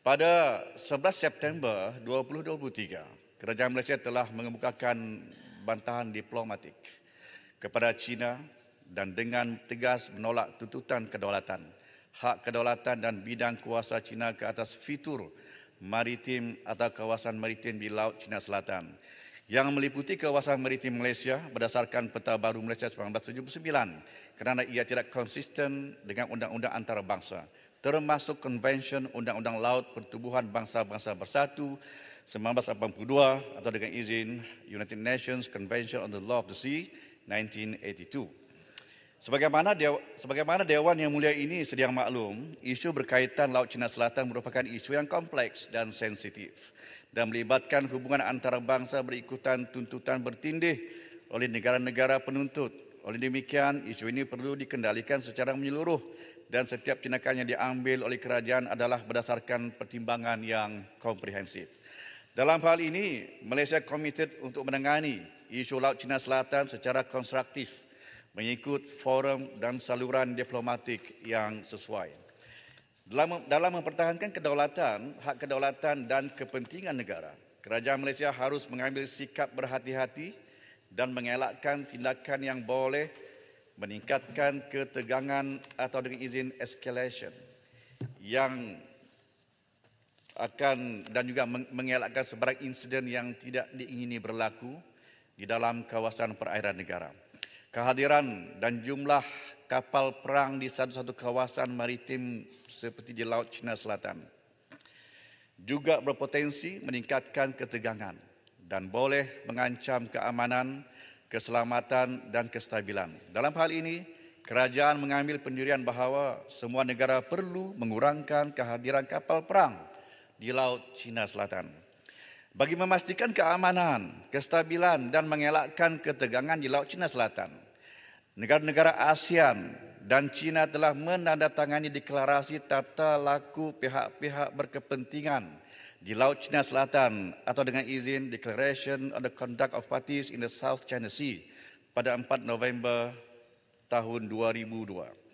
Pada 11 September 2023, Kerajaan Malaysia telah mengemukakan bantahan diplomatik kepada China dan dengan tegas menolak tuntutan kedaulatan, hak kedaulatan dan bidang kuasa China ke atas fitur maritim atau kawasan maritim di Laut China Selatan yang meliputi kawasan maritim Malaysia berdasarkan Peta Baru Malaysia 1979 kerana ia tidak konsisten dengan undang-undang antarabangsa termasuk Convention Undang-Undang Laut Pertubuhan Bangsa-Bangsa Bersatu 1982 atau dengan izin United Nations Convention on the Law of the Sea 1982. Sebagaimana, Dew sebagaimana Dewan yang mulia ini sedang maklum, isu berkaitan Laut Cina Selatan merupakan isu yang kompleks dan sensitif dan melibatkan hubungan antara bangsa berikutan tuntutan bertindih oleh negara-negara penuntut. Oleh demikian, isu ini perlu dikendalikan secara menyeluruh dan setiap tindakan yang diambil oleh kerajaan adalah berdasarkan pertimbangan yang komprehensif. Dalam hal ini, Malaysia komited untuk menangani isu Laut Cina Selatan secara konstruktif mengikut forum dan saluran diplomatik yang sesuai. Dalam, dalam mempertahankan kedaulatan, hak kedaulatan dan kepentingan negara, kerajaan Malaysia harus mengambil sikap berhati-hati dan mengelakkan tindakan yang boleh meningkatkan ketegangan atau dengan izin escalation yang akan dan juga mengelakkan sebarang insiden yang tidak diingini berlaku di dalam kawasan perairan negara. Kehadiran dan jumlah kapal perang di satu-satu kawasan maritim seperti di Laut Cina Selatan juga berpotensi meningkatkan ketegangan dan boleh mengancam keamanan keselamatan dan kestabilan. Dalam hal ini, kerajaan mengambil pendirian bahawa semua negara perlu mengurangkan kehadiran kapal perang di Laut Cina Selatan. Bagi memastikan keamanan, kestabilan dan mengelakkan ketegangan di Laut Cina Selatan, negara-negara ASEAN dan China telah menandatangani deklarasi tata laku pihak-pihak berkepentingan di Laut China Selatan atau dengan izin Declaration on the Conduct of Parties in the South China Sea pada 4 November tahun 2002.